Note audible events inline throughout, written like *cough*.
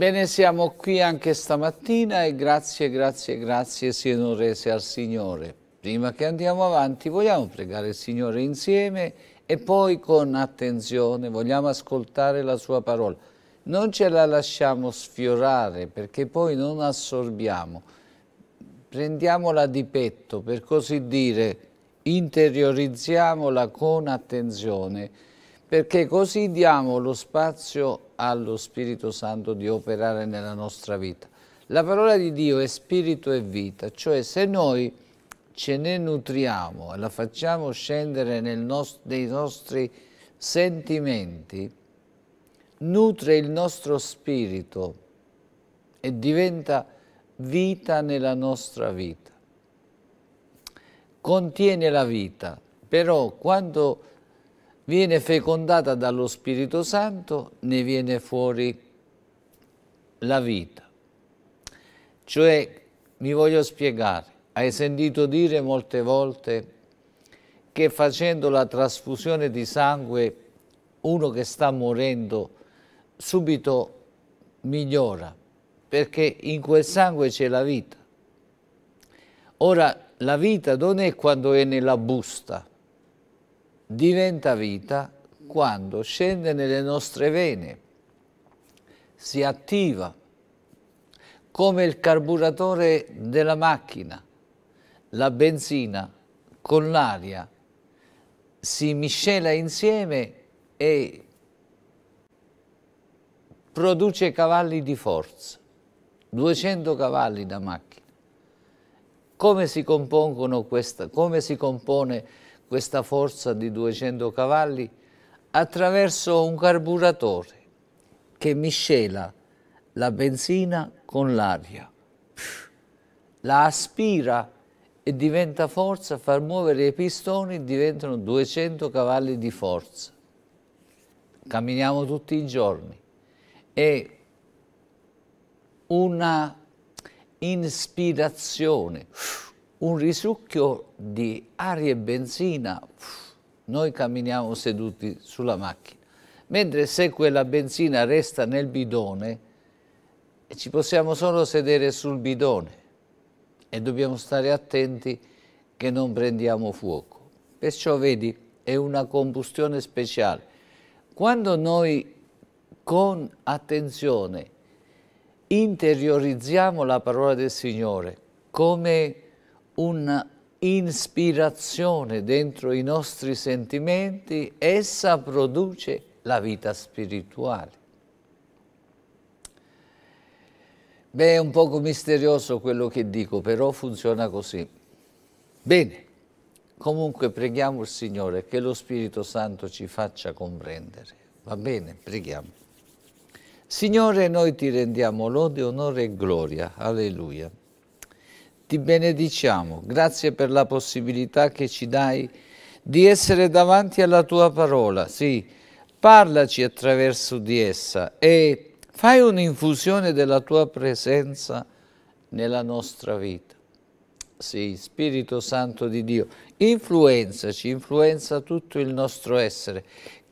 Ebbene siamo qui anche stamattina e grazie, grazie, grazie siano rese al Signore. Prima che andiamo avanti vogliamo pregare il Signore insieme e poi con attenzione vogliamo ascoltare la sua parola. Non ce la lasciamo sfiorare perché poi non assorbiamo. Prendiamola di petto, per così dire, interiorizziamola con attenzione perché così diamo lo spazio allo Spirito Santo di operare nella nostra vita. La parola di Dio è spirito e vita, cioè se noi ce ne nutriamo e la facciamo scendere nost nei nostri sentimenti, nutre il nostro spirito e diventa vita nella nostra vita. Contiene la vita, però quando viene fecondata dallo Spirito Santo, ne viene fuori la vita. Cioè, mi voglio spiegare, hai sentito dire molte volte che facendo la trasfusione di sangue uno che sta morendo subito migliora, perché in quel sangue c'è la vita. Ora, la vita non è quando è nella busta, diventa vita quando scende nelle nostre vene, si attiva come il carburatore della macchina, la benzina con l'aria si miscela insieme e produce cavalli di forza, 200 cavalli da macchina. Come si compongono questa, come si compone questa forza di 200 cavalli attraverso un carburatore che miscela la benzina con l'aria, la aspira e diventa forza, far muovere i pistoni diventano 200 cavalli di forza. Camminiamo tutti i giorni e una ispirazione, un risucchio di aria e benzina, noi camminiamo seduti sulla macchina. Mentre se quella benzina resta nel bidone, ci possiamo solo sedere sul bidone e dobbiamo stare attenti che non prendiamo fuoco. Perciò vedi, è una combustione speciale. Quando noi con attenzione interiorizziamo la parola del Signore come un ispirazione dentro i nostri sentimenti, essa produce la vita spirituale. Beh, è un poco misterioso quello che dico, però funziona così. Bene, comunque preghiamo il Signore che lo Spirito Santo ci faccia comprendere. Va bene, preghiamo. Signore, noi ti rendiamo lode, onore e gloria. Alleluia ti benediciamo, grazie per la possibilità che ci dai di essere davanti alla tua parola, sì, parlaci attraverso di essa e fai un'infusione della tua presenza nella nostra vita. Sì, Spirito Santo di Dio, influenzaci, influenza tutto il nostro essere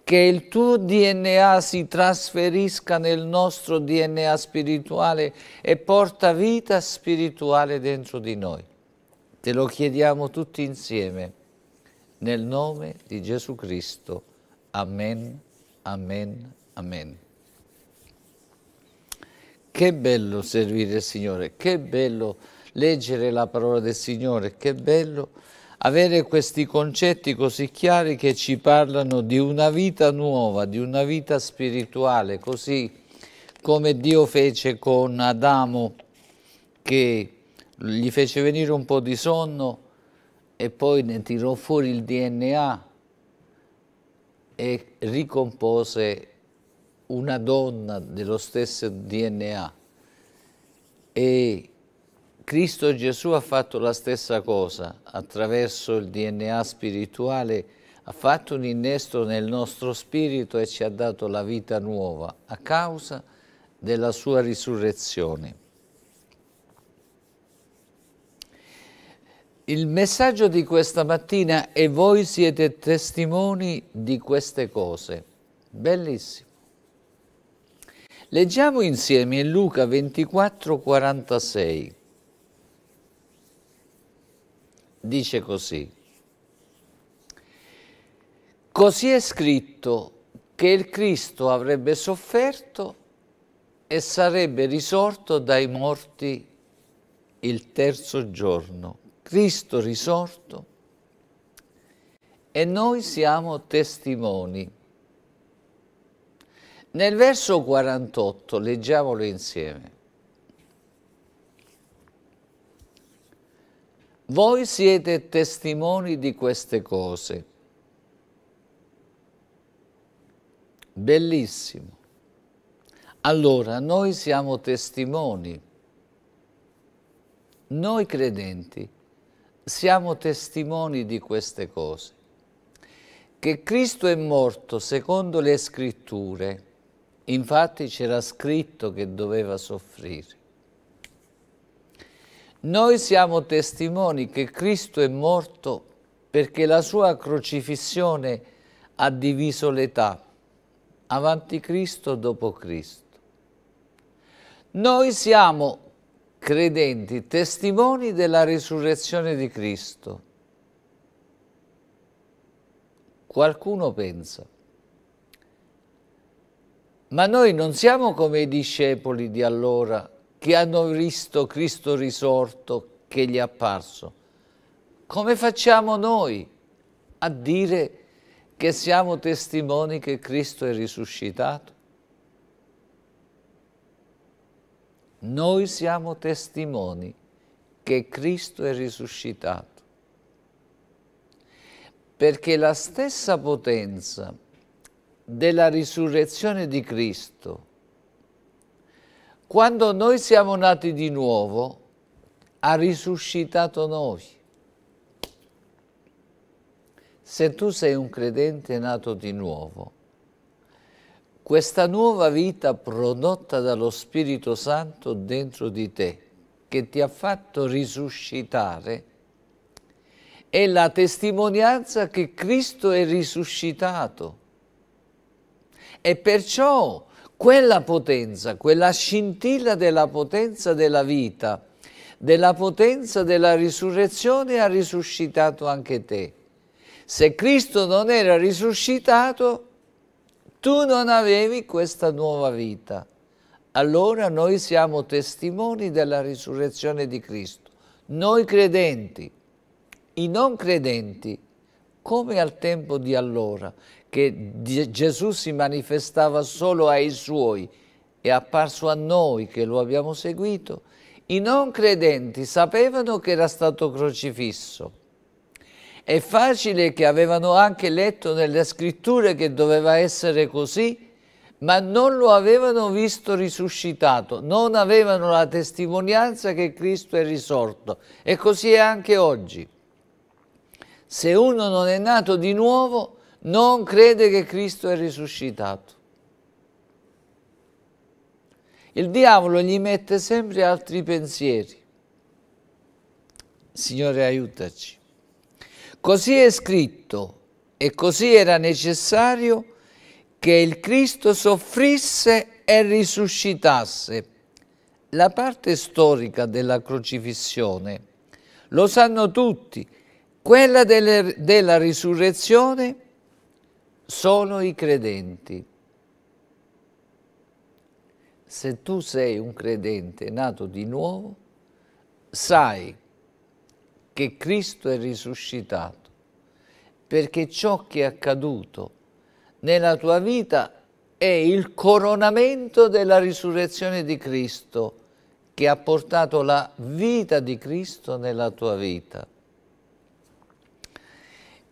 che il tuo DNA si trasferisca nel nostro DNA spirituale e porta vita spirituale dentro di noi. Te lo chiediamo tutti insieme, nel nome di Gesù Cristo. Amen, amen, amen. Che bello servire il Signore, che bello leggere la parola del Signore, che bello avere questi concetti così chiari che ci parlano di una vita nuova, di una vita spirituale, così come Dio fece con Adamo che gli fece venire un po' di sonno e poi ne tirò fuori il DNA e ricompose una donna dello stesso DNA e Cristo Gesù ha fatto la stessa cosa, attraverso il DNA spirituale ha fatto un innesto nel nostro spirito e ci ha dato la vita nuova a causa della sua risurrezione. Il messaggio di questa mattina è voi siete testimoni di queste cose. Bellissimo. Leggiamo insieme in Luca 24, 46 dice così. Così è scritto che il Cristo avrebbe sofferto e sarebbe risorto dai morti il terzo giorno. Cristo risorto e noi siamo testimoni. Nel verso 48 leggiamolo insieme. Voi siete testimoni di queste cose. Bellissimo. Allora, noi siamo testimoni. Noi credenti siamo testimoni di queste cose. Che Cristo è morto secondo le scritture. Infatti c'era scritto che doveva soffrire noi siamo testimoni che Cristo è morto perché la sua crocifissione ha diviso l'età, avanti Cristo, dopo Cristo. Noi siamo credenti, testimoni della risurrezione di Cristo. Qualcuno pensa, ma noi non siamo come i discepoli di allora che hanno visto Cristo risorto che gli è apparso. Come facciamo noi a dire che siamo testimoni che Cristo è risuscitato? Noi siamo testimoni che Cristo è risuscitato perché la stessa potenza della risurrezione di Cristo quando noi siamo nati di nuovo, ha risuscitato noi. Se tu sei un credente nato di nuovo, questa nuova vita prodotta dallo Spirito Santo dentro di te, che ti ha fatto risuscitare, è la testimonianza che Cristo è risuscitato. E perciò quella potenza, quella scintilla della potenza della vita, della potenza della risurrezione ha risuscitato anche te. Se Cristo non era risuscitato, tu non avevi questa nuova vita. Allora noi siamo testimoni della risurrezione di Cristo. Noi credenti, i non credenti, come al tempo di allora, che Gesù si manifestava solo ai suoi, è apparso a noi che lo abbiamo seguito, i non credenti sapevano che era stato crocifisso. È facile che avevano anche letto nelle scritture che doveva essere così, ma non lo avevano visto risuscitato, non avevano la testimonianza che Cristo è risorto. E così è anche oggi. Se uno non è nato di nuovo, non crede che Cristo è risuscitato. Il diavolo gli mette sempre altri pensieri. Signore, aiutaci. Così è scritto e così era necessario che il Cristo soffrisse e risuscitasse. La parte storica della crocifissione lo sanno tutti, quella delle, della risurrezione sono i credenti. Se tu sei un credente nato di nuovo, sai che Cristo è risuscitato, perché ciò che è accaduto nella tua vita è il coronamento della risurrezione di Cristo, che ha portato la vita di Cristo nella tua vita.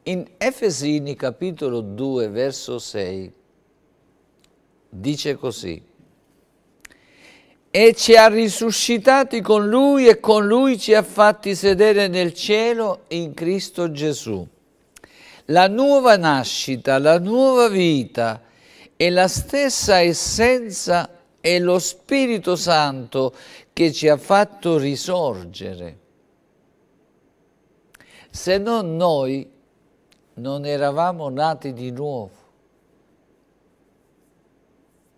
In Efesini capitolo 2 verso 6 dice così e ci ha risuscitati con Lui e con Lui ci ha fatti sedere nel cielo in Cristo Gesù. La nuova nascita, la nuova vita è la stessa essenza e lo Spirito Santo che ci ha fatto risorgere. Se non noi non eravamo nati di nuovo.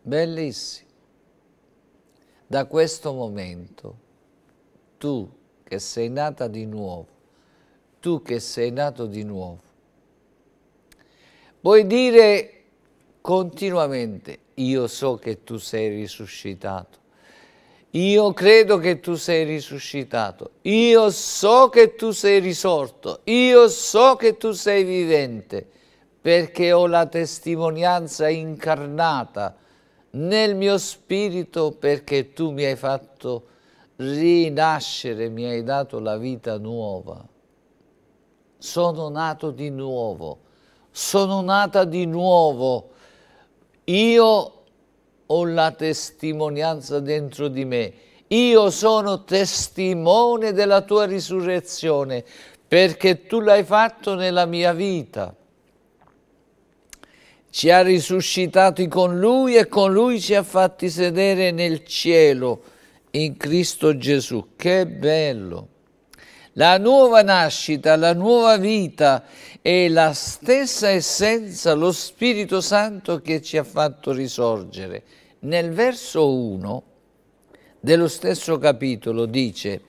Bellissimo. Da questo momento, tu che sei nata di nuovo, tu che sei nato di nuovo, puoi dire continuamente, io so che tu sei risuscitato, io credo che tu sei risuscitato, io so che tu sei risorto, io so che tu sei vivente, perché ho la testimonianza incarnata nel mio spirito perché tu mi hai fatto rinascere, mi hai dato la vita nuova. Sono nato di nuovo, sono nata di nuovo. Io ho ho la testimonianza dentro di me. Io sono testimone della tua risurrezione, perché tu l'hai fatto nella mia vita. Ci ha risuscitati con Lui e con Lui ci ha fatti sedere nel cielo, in Cristo Gesù. Che bello! la nuova nascita, la nuova vita è la stessa essenza, lo Spirito Santo che ci ha fatto risorgere. Nel verso 1 dello stesso capitolo dice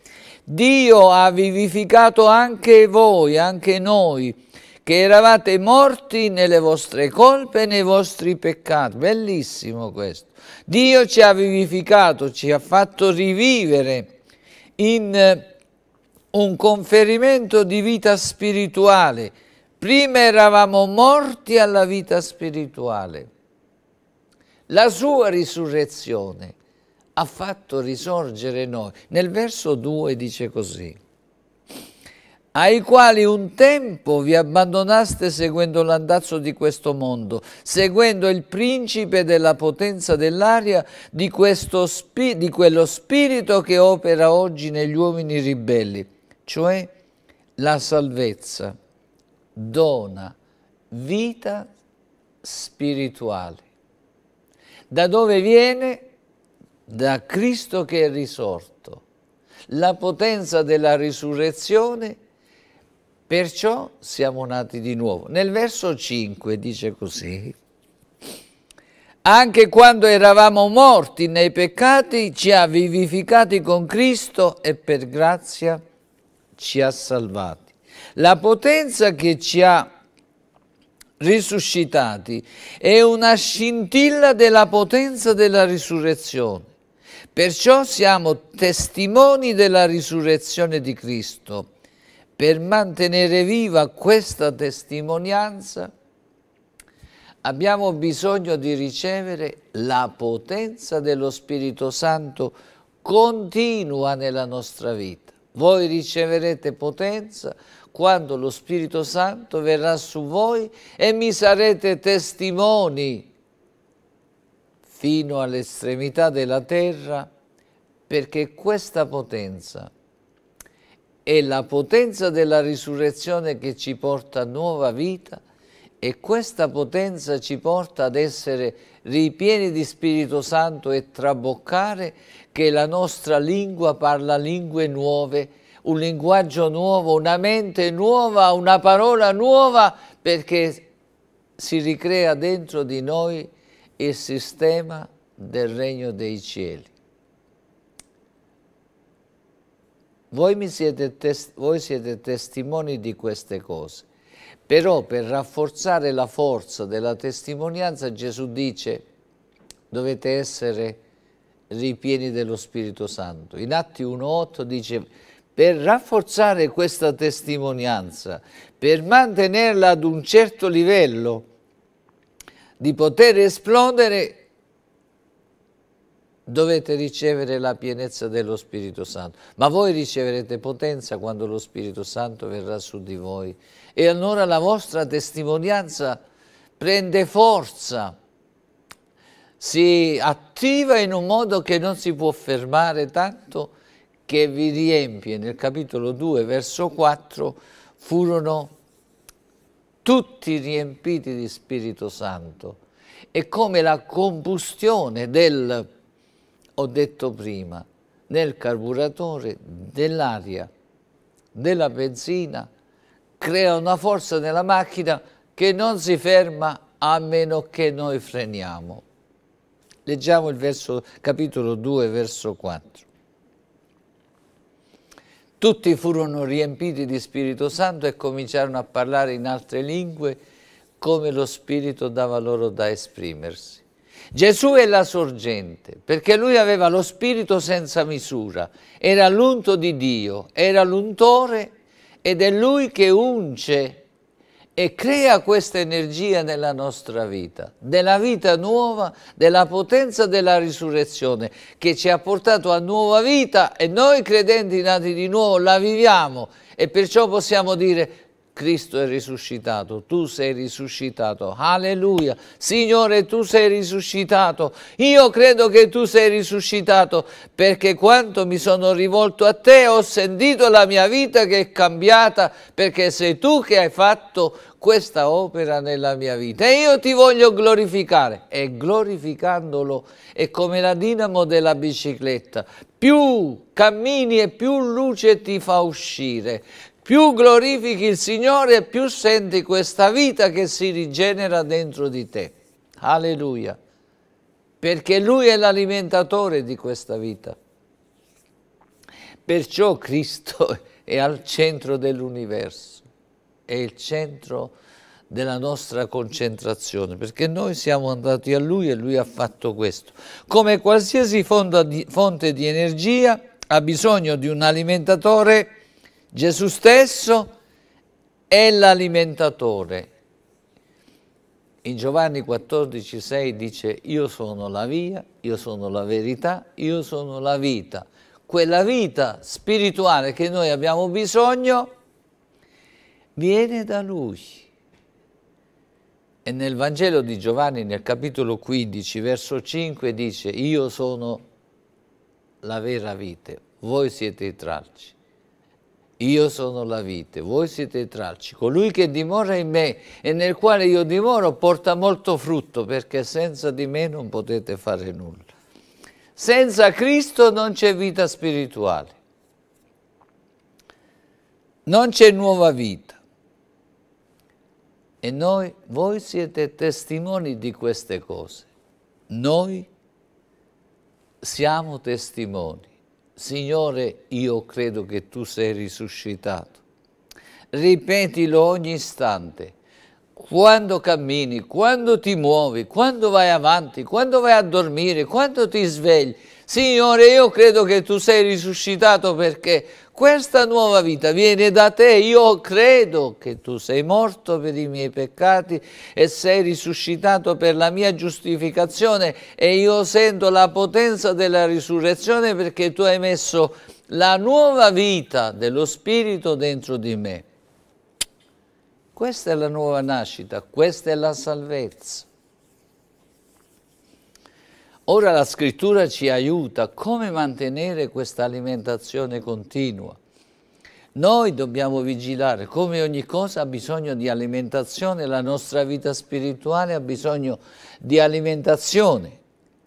Dio ha vivificato anche voi, anche noi, che eravate morti nelle vostre colpe e nei vostri peccati. Bellissimo questo. Dio ci ha vivificato, ci ha fatto rivivere in un conferimento di vita spirituale. Prima eravamo morti alla vita spirituale. La sua risurrezione ha fatto risorgere noi. Nel verso 2 dice così, ai quali un tempo vi abbandonaste seguendo l'andazzo di questo mondo, seguendo il principe della potenza dell'aria, di, di quello spirito che opera oggi negli uomini ribelli cioè la salvezza dona vita spirituale. Da dove viene? Da Cristo che è risorto. La potenza della risurrezione, perciò siamo nati di nuovo. Nel verso 5 dice così, anche quando eravamo morti nei peccati, ci ha vivificati con Cristo e per grazia ci ha salvati, la potenza che ci ha risuscitati è una scintilla della potenza della risurrezione. Perciò siamo testimoni della risurrezione di Cristo. Per mantenere viva questa testimonianza abbiamo bisogno di ricevere la potenza dello Spirito Santo continua nella nostra vita. Voi riceverete potenza quando lo Spirito Santo verrà su voi e mi sarete testimoni fino all'estremità della terra, perché questa potenza è la potenza della risurrezione che ci porta a nuova vita e questa potenza ci porta ad essere ripieni di Spirito Santo e traboccare che la nostra lingua parla lingue nuove, un linguaggio nuovo, una mente nuova, una parola nuova, perché si ricrea dentro di noi il sistema del regno dei cieli. Voi siete, voi siete testimoni di queste cose. Però per rafforzare la forza della testimonianza Gesù dice dovete essere ripieni dello Spirito Santo. In Atti 1.8 dice per rafforzare questa testimonianza, per mantenerla ad un certo livello, di poter esplodere dovete ricevere la pienezza dello Spirito Santo. Ma voi riceverete potenza quando lo Spirito Santo verrà su di voi. E allora la vostra testimonianza prende forza, si attiva in un modo che non si può fermare tanto che vi riempie. Nel capitolo 2, verso 4, furono tutti riempiti di Spirito Santo. È come la combustione del ho detto prima, nel carburatore, dell'aria, della benzina, crea una forza nella macchina che non si ferma a meno che noi freniamo. Leggiamo il verso, capitolo 2, verso 4. Tutti furono riempiti di Spirito Santo e cominciarono a parlare in altre lingue come lo Spirito dava loro da esprimersi. Gesù è la sorgente, perché lui aveva lo spirito senza misura, era l'unto di Dio, era l'untore ed è lui che unce e crea questa energia nella nostra vita, della vita nuova, della potenza della risurrezione che ci ha portato a nuova vita e noi credenti nati di nuovo la viviamo e perciò possiamo dire Cristo è risuscitato, tu sei risuscitato, alleluia, Signore tu sei risuscitato, io credo che tu sei risuscitato, perché quanto mi sono rivolto a te ho sentito la mia vita che è cambiata, perché sei tu che hai fatto questa opera nella mia vita e io ti voglio glorificare e glorificandolo è come la dinamo della bicicletta più cammini e più luce ti fa uscire più glorifichi il Signore, più senti questa vita che si rigenera dentro di te. Alleluia. Perché Lui è l'alimentatore di questa vita. Perciò Cristo è al centro dell'universo, è il centro della nostra concentrazione, perché noi siamo andati a Lui e Lui ha fatto questo. Come qualsiasi fonte di energia ha bisogno di un alimentatore Gesù stesso è l'alimentatore. In Giovanni 14, 6 dice io sono la via, io sono la verità, io sono la vita. Quella vita spirituale che noi abbiamo bisogno viene da Lui. E nel Vangelo di Giovanni, nel capitolo 15, verso 5, dice io sono la vera vite, voi siete i tralci. Io sono la vite, voi siete i tralci. Colui che dimora in me e nel quale io dimoro porta molto frutto, perché senza di me non potete fare nulla. Senza Cristo non c'è vita spirituale. Non c'è nuova vita. E noi, voi siete testimoni di queste cose. Noi siamo testimoni Signore, io credo che tu sei risuscitato. Ripetilo ogni istante. Quando cammini, quando ti muovi, quando vai avanti, quando vai a dormire, quando ti svegli. Signore, io credo che tu sei risuscitato perché questa nuova vita viene da te, io credo che tu sei morto per i miei peccati e sei risuscitato per la mia giustificazione e io sento la potenza della risurrezione perché tu hai messo la nuova vita dello Spirito dentro di me. Questa è la nuova nascita, questa è la salvezza. Ora la scrittura ci aiuta come mantenere questa alimentazione continua. Noi dobbiamo vigilare, come ogni cosa ha bisogno di alimentazione, la nostra vita spirituale ha bisogno di alimentazione.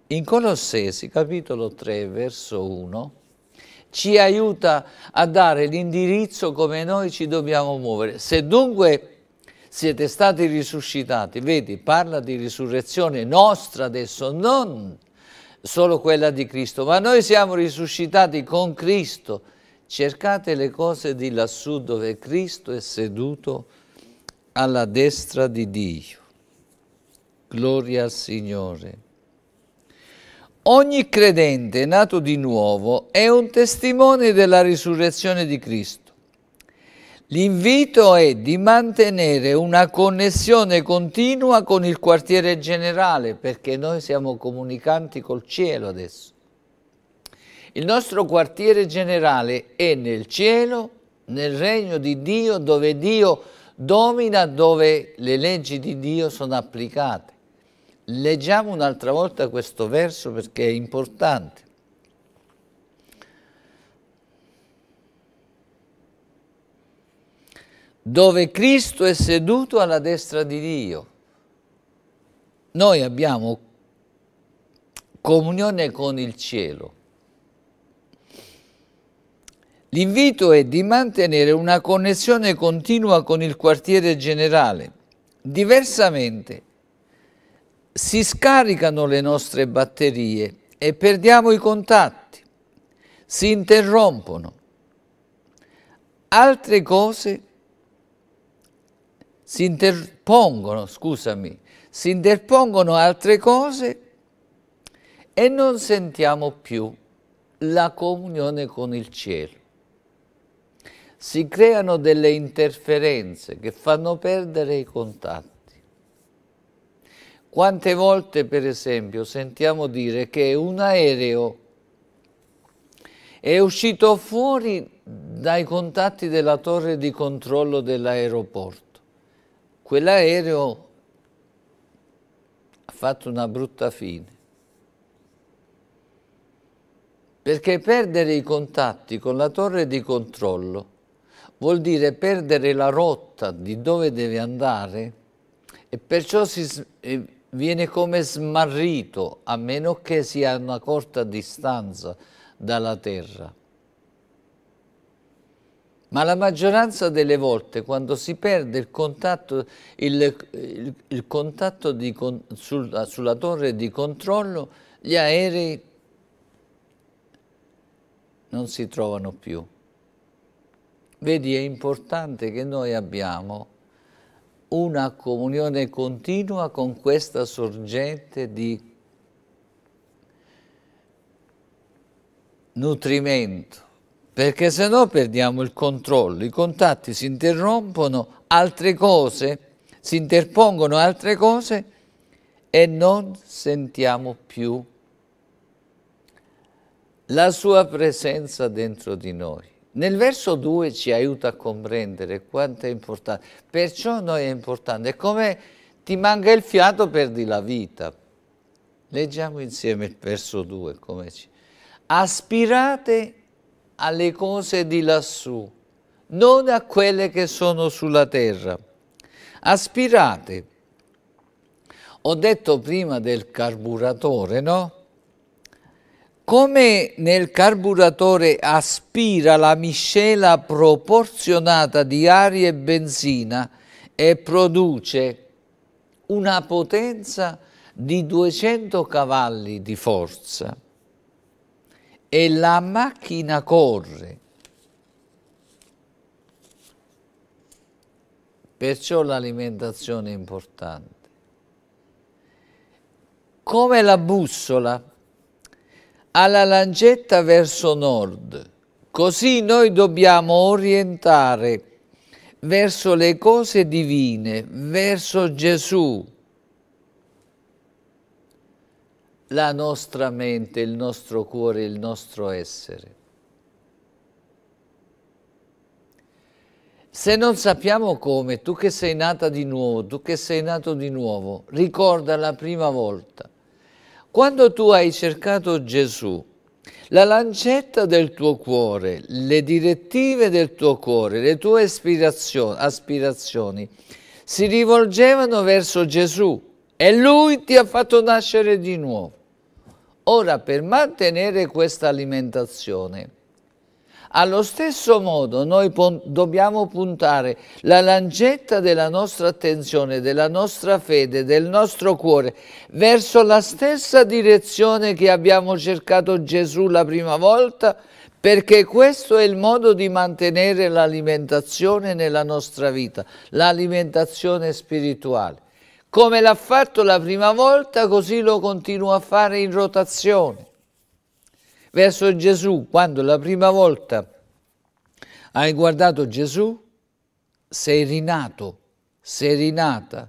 In Colossesi, capitolo 3, verso 1, ci aiuta a dare l'indirizzo come noi ci dobbiamo muovere. Se dunque siete stati risuscitati, vedi, parla di risurrezione nostra adesso, non solo quella di Cristo, ma noi siamo risuscitati con Cristo. Cercate le cose di lassù dove Cristo è seduto alla destra di Dio. Gloria al Signore. Ogni credente nato di nuovo è un testimone della risurrezione di Cristo. L'invito è di mantenere una connessione continua con il quartiere generale, perché noi siamo comunicanti col cielo adesso. Il nostro quartiere generale è nel cielo, nel regno di Dio, dove Dio domina, dove le leggi di Dio sono applicate. Leggiamo un'altra volta questo verso perché è importante. dove Cristo è seduto alla destra di Dio. Noi abbiamo comunione con il cielo. L'invito è di mantenere una connessione continua con il quartiere generale. Diversamente si scaricano le nostre batterie e perdiamo i contatti, si interrompono. Altre cose si interpongono, scusami, si interpongono altre cose e non sentiamo più la comunione con il cielo. Si creano delle interferenze che fanno perdere i contatti. Quante volte, per esempio, sentiamo dire che un aereo è uscito fuori dai contatti della torre di controllo dell'aeroporto Quell'aereo ha fatto una brutta fine. Perché perdere i contatti con la torre di controllo vuol dire perdere la rotta di dove deve andare e perciò si, viene come smarrito a meno che sia a una corta distanza dalla terra ma la maggioranza delle volte quando si perde il contatto, il, il, il contatto di, sul, sulla torre di controllo, gli aerei non si trovano più. Vedi, è importante che noi abbiamo una comunione continua con questa sorgente di nutrimento perché sennò perdiamo il controllo, i contatti si interrompono, altre cose, si interpongono altre cose e non sentiamo più la sua presenza dentro di noi. Nel verso 2 ci aiuta a comprendere quanto è importante, perciò noi è importante, è come ti manca il fiato perdi la vita. Leggiamo insieme il verso 2 come ci... Aspirate alle cose di lassù, non a quelle che sono sulla terra. Aspirate. Ho detto prima del carburatore, no? Come nel carburatore aspira la miscela proporzionata di aria e benzina e produce una potenza di 200 cavalli di forza e la macchina corre. Perciò l'alimentazione è importante. Come la bussola alla lancetta verso nord, così noi dobbiamo orientare verso le cose divine, verso Gesù la nostra mente, il nostro cuore, il nostro essere. Se non sappiamo come, tu che sei nata di nuovo, tu che sei nato di nuovo, ricorda la prima volta. Quando tu hai cercato Gesù, la lancetta del tuo cuore, le direttive del tuo cuore, le tue aspirazioni si rivolgevano verso Gesù e Lui ti ha fatto nascere di nuovo. Ora, per mantenere questa alimentazione, allo stesso modo noi dobbiamo puntare la lancetta della nostra attenzione, della nostra fede, del nostro cuore verso la stessa direzione che abbiamo cercato Gesù la prima volta perché questo è il modo di mantenere l'alimentazione nella nostra vita, l'alimentazione spirituale. Come l'ha fatto la prima volta, così lo continua a fare in rotazione. Verso Gesù, quando la prima volta hai guardato Gesù, sei rinato, sei rinata.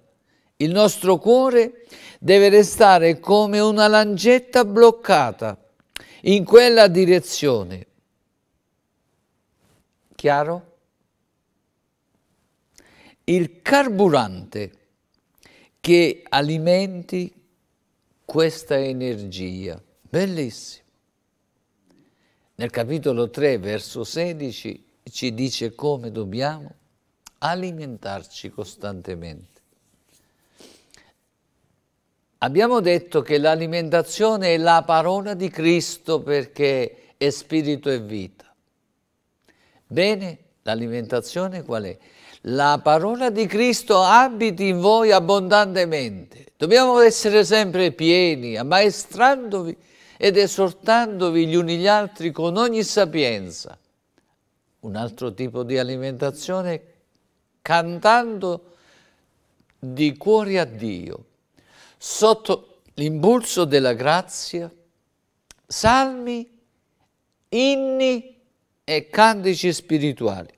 Il nostro cuore deve restare come una lancetta bloccata in quella direzione. Chiaro? Il carburante che alimenti questa energia. Bellissimo. Nel capitolo 3, verso 16, ci dice come dobbiamo alimentarci costantemente. Abbiamo detto che l'alimentazione è la parola di Cristo perché è spirito e vita. Bene, l'alimentazione qual è? la parola di Cristo abiti in voi abbondantemente. Dobbiamo essere sempre pieni, ammaestrandovi ed esortandovi gli uni gli altri con ogni sapienza. Un altro tipo di alimentazione cantando di cuore a Dio, sotto l'impulso della grazia, salmi, inni e cantici spirituali.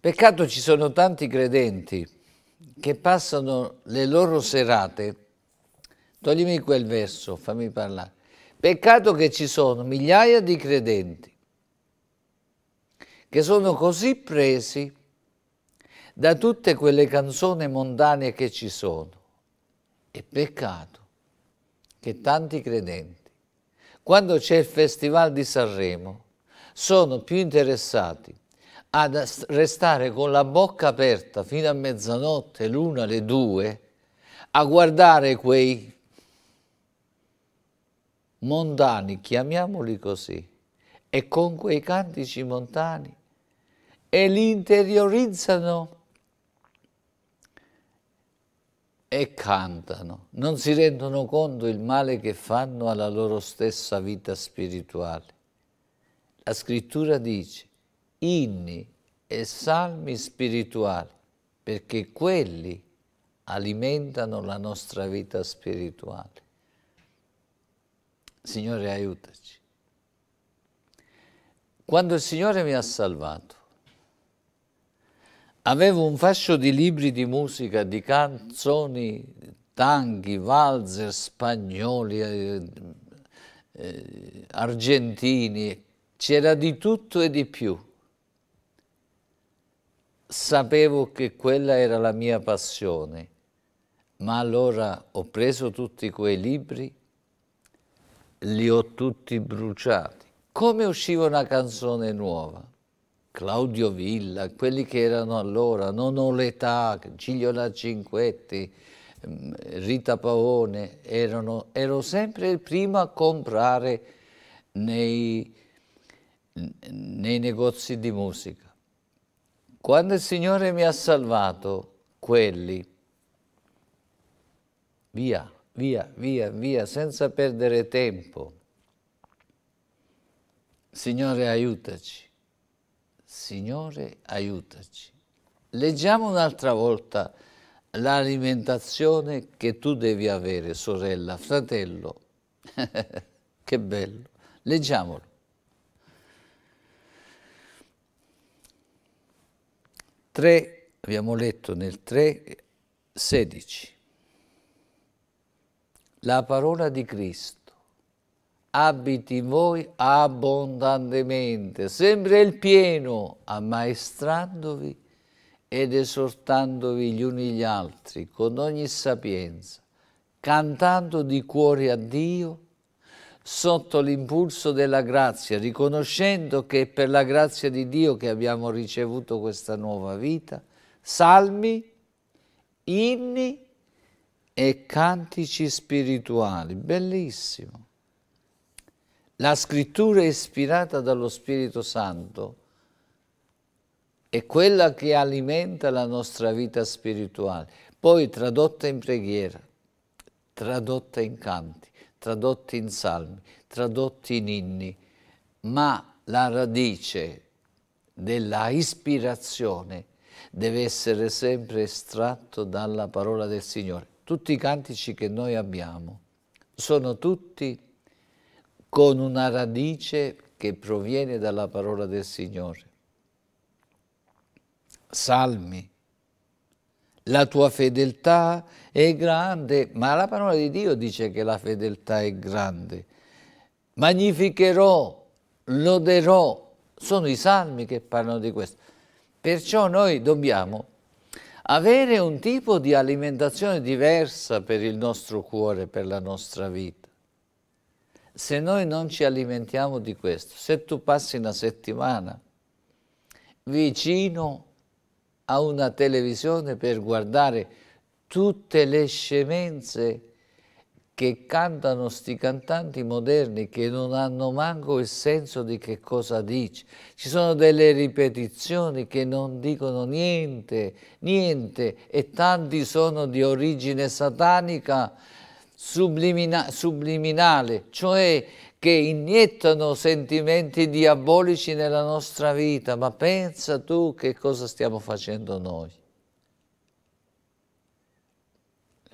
Peccato ci sono tanti credenti che passano le loro serate, toglimi quel verso, fammi parlare, peccato che ci sono migliaia di credenti che sono così presi da tutte quelle canzoni mondane che ci sono. E peccato che tanti credenti, quando c'è il Festival di Sanremo, sono più interessati a restare con la bocca aperta fino a mezzanotte, l'una, le due, a guardare quei mondani, chiamiamoli così, e con quei cantici montani, e li interiorizzano e cantano, non si rendono conto il male che fanno alla loro stessa vita spirituale. La scrittura dice, inni e salmi spirituali, perché quelli alimentano la nostra vita spirituale. Signore, aiutaci. Quando il Signore mi ha salvato, avevo un fascio di libri di musica, di canzoni, tanghi, valzer, spagnoli, eh, eh, argentini, c'era di tutto e di più sapevo che quella era la mia passione, ma allora ho preso tutti quei libri, li ho tutti bruciati. Come usciva una canzone nuova? Claudio Villa, quelli che erano allora, Non ho l'età, Giglio Cinquetti, mm, Rita Pavone, erano, ero sempre il primo a comprare nei, nei negozi di musica quando il Signore mi ha salvato, quelli, via, via, via, via, senza perdere tempo. Signore, aiutaci. Signore, aiutaci. Leggiamo un'altra volta l'alimentazione che tu devi avere, sorella, fratello. *laughs* che bello. Leggiamolo. 3, abbiamo letto nel 3, 16. La parola di Cristo abiti in voi abbondantemente, sempre il pieno, ammaestrandovi ed esortandovi gli uni gli altri con ogni sapienza, cantando di cuore a Dio sotto l'impulso della grazia, riconoscendo che è per la grazia di Dio che abbiamo ricevuto questa nuova vita, salmi, inni e cantici spirituali. Bellissimo. La scrittura ispirata dallo Spirito Santo è quella che alimenta la nostra vita spirituale, poi tradotta in preghiera, tradotta in canti tradotti in salmi, tradotti in inni, ma la radice della ispirazione deve essere sempre estratto dalla parola del Signore. Tutti i cantici che noi abbiamo sono tutti con una radice che proviene dalla parola del Signore. Salmi, la tua fedeltà è grande, ma la parola di Dio dice che la fedeltà è grande. Magnificherò, loderò, sono i salmi che parlano di questo. Perciò noi dobbiamo avere un tipo di alimentazione diversa per il nostro cuore, per la nostra vita. Se noi non ci alimentiamo di questo, se tu passi una settimana vicino a una televisione per guardare tutte le scemenze che cantano sti cantanti moderni che non hanno manco il senso di che cosa dice. Ci sono delle ripetizioni che non dicono niente, niente, e tanti sono di origine satanica sublimina subliminale, cioè che iniettano sentimenti diabolici nella nostra vita. Ma pensa tu che cosa stiamo facendo noi.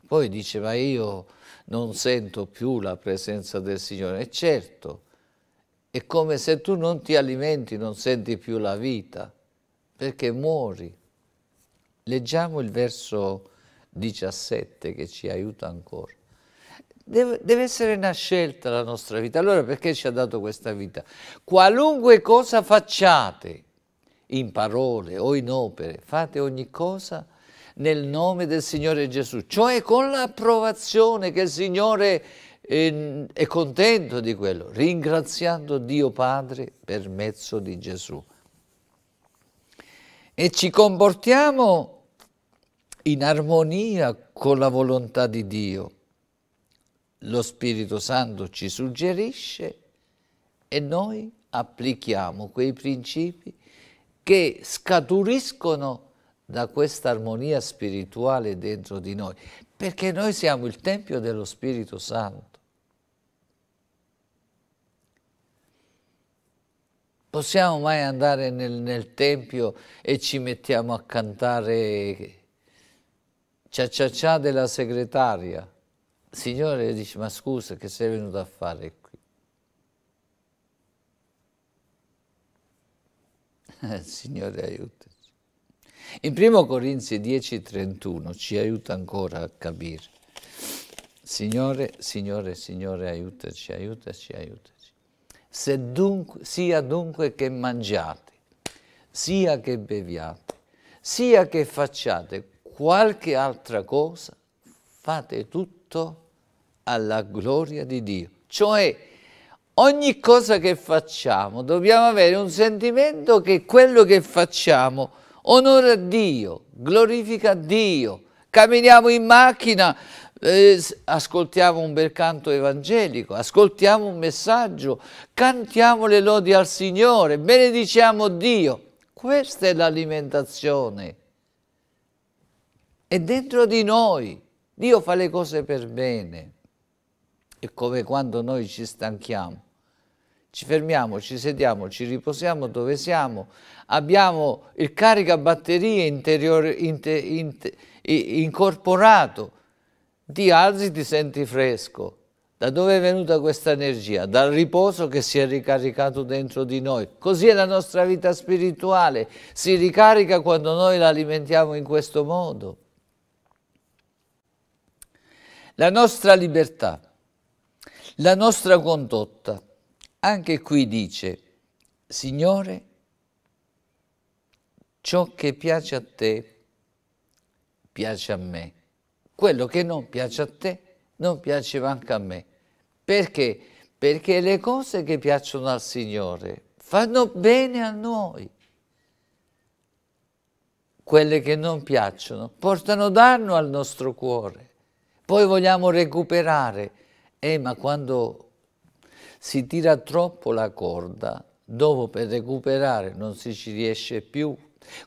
Poi dice, ma io non sento più la presenza del Signore. E certo, è come se tu non ti alimenti, non senti più la vita, perché muori. Leggiamo il verso 17 che ci aiuta ancora. Deve, deve, essere una scelta la nostra vita. Allora perché ci ha dato questa vita? Qualunque cosa facciate, in parole o in opere, fate ogni cosa nel nome del Signore Gesù, cioè con l'approvazione che il Signore eh, è contento di quello, ringraziando Dio Padre per mezzo di Gesù. E ci comportiamo in armonia con la volontà di Dio. Lo Spirito Santo ci suggerisce e noi applichiamo quei principi che scaturiscono da questa armonia spirituale dentro di noi, perché noi siamo il Tempio dello Spirito Santo. Possiamo mai andare nel, nel Tempio e ci mettiamo a cantare cia cia della segretaria? Signore dice, ma scusa, che sei venuto a fare qui? *laughs* Signore aiuta. In 1 Corinzi 10:31 ci aiuta ancora a capire. Signore, Signore, Signore, aiutaci, aiutaci, aiutaci. Se dunque, sia dunque che mangiate, sia che beviate, sia che facciate qualche altra cosa, fate tutto alla gloria di Dio. Cioè, ogni cosa che facciamo dobbiamo avere un sentimento che quello che facciamo onora Dio, glorifica Dio, camminiamo in macchina, eh, ascoltiamo un bel canto evangelico, ascoltiamo un messaggio, cantiamo le lodi al Signore, benediciamo Dio. Questa è l'alimentazione. E dentro di noi. Dio fa le cose per bene. È come quando noi ci stanchiamo. Ci fermiamo, ci sediamo, ci riposiamo dove siamo, abbiamo il caricabatterie interior, inter, inter, incorporato, ti alzi ti senti fresco. Da dove è venuta questa energia? Dal riposo che si è ricaricato dentro di noi. Così è la nostra vita spirituale, si ricarica quando noi la alimentiamo in questo modo. La nostra libertà, la nostra condotta, anche qui dice, Signore, ciò che piace a te piace a me, quello che non piace a te non piace neanche a me. Perché? Perché le cose che piacciono al Signore fanno bene a noi. Quelle che non piacciono portano danno al nostro cuore. Poi vogliamo recuperare. Eh, ma quando si tira troppo la corda, dopo per recuperare non si ci riesce più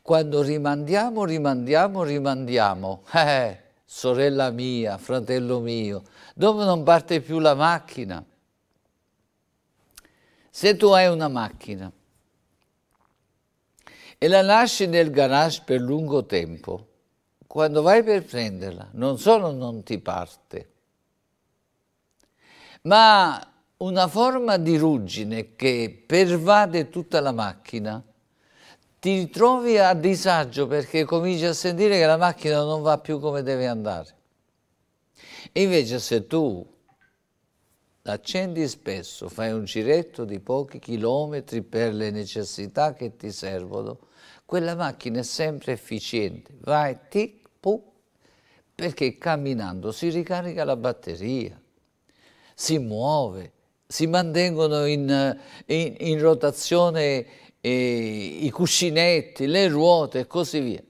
quando rimandiamo, rimandiamo, rimandiamo. Eh, sorella mia, fratello mio, dove non parte più la macchina? Se tu hai una macchina e la lasci nel garage per lungo tempo, quando vai per prenderla, non solo non ti parte, ma una forma di ruggine che pervade tutta la macchina ti ritrovi a disagio perché cominci a sentire che la macchina non va più come deve andare. invece se tu accendi spesso, fai un giretto di pochi chilometri per le necessità che ti servono, quella macchina è sempre efficiente, vai tic, puc, perché camminando si ricarica la batteria, si muove, si mantengono in, in, in rotazione i cuscinetti, le ruote e così via.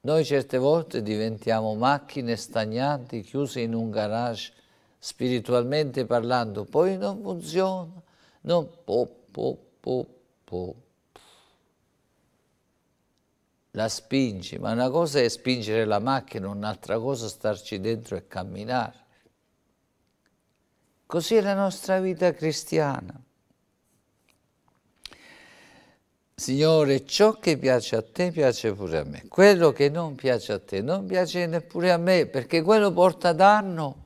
Noi certe volte diventiamo macchine stagnanti, chiuse in un garage, spiritualmente parlando, poi non funziona, non po, po, po, po. La spingi, ma una cosa è spingere la macchina, un'altra cosa è starci dentro e camminare. Così è la nostra vita cristiana. Signore, ciò che piace a te piace pure a me, quello che non piace a te non piace neppure a me, perché quello porta danno.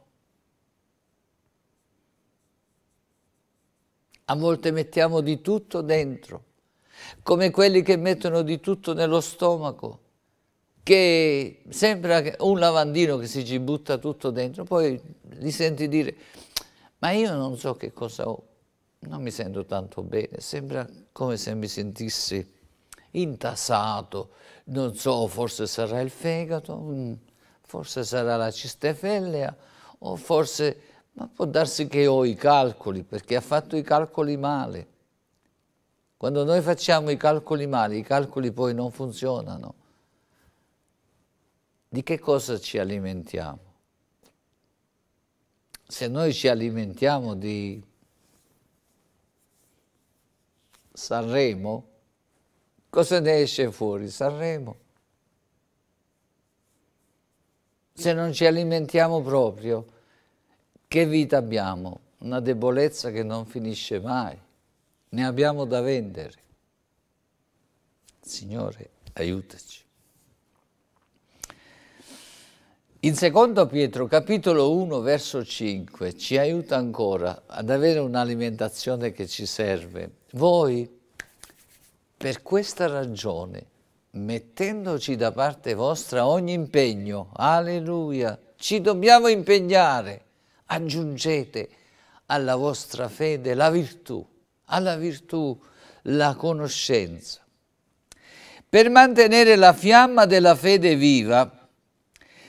A volte mettiamo di tutto dentro, come quelli che mettono di tutto nello stomaco, che sembra un lavandino che si ci butta tutto dentro, poi li senti dire, ma io non so che cosa ho, non mi sento tanto bene, sembra come se mi sentissi intasato, non so, forse sarà il fegato, mm, forse sarà la cistefellea o forse, ma può darsi che ho i calcoli perché ha fatto i calcoli male. Quando noi facciamo i calcoli male, i calcoli poi non funzionano. Di che cosa ci alimentiamo? Se noi ci alimentiamo di Sanremo, cosa ne esce fuori? Sanremo. Se non ci alimentiamo proprio, che vita abbiamo? Una debolezza che non finisce mai. Ne abbiamo da vendere. Signore, aiutaci. In secondo Pietro, capitolo 1, verso 5, ci aiuta ancora ad avere un'alimentazione che ci serve voi, per questa ragione, mettendoci da parte vostra ogni impegno, alleluia, ci dobbiamo impegnare, aggiungete alla vostra fede la virtù, alla virtù la conoscenza. Per mantenere la fiamma della fede viva,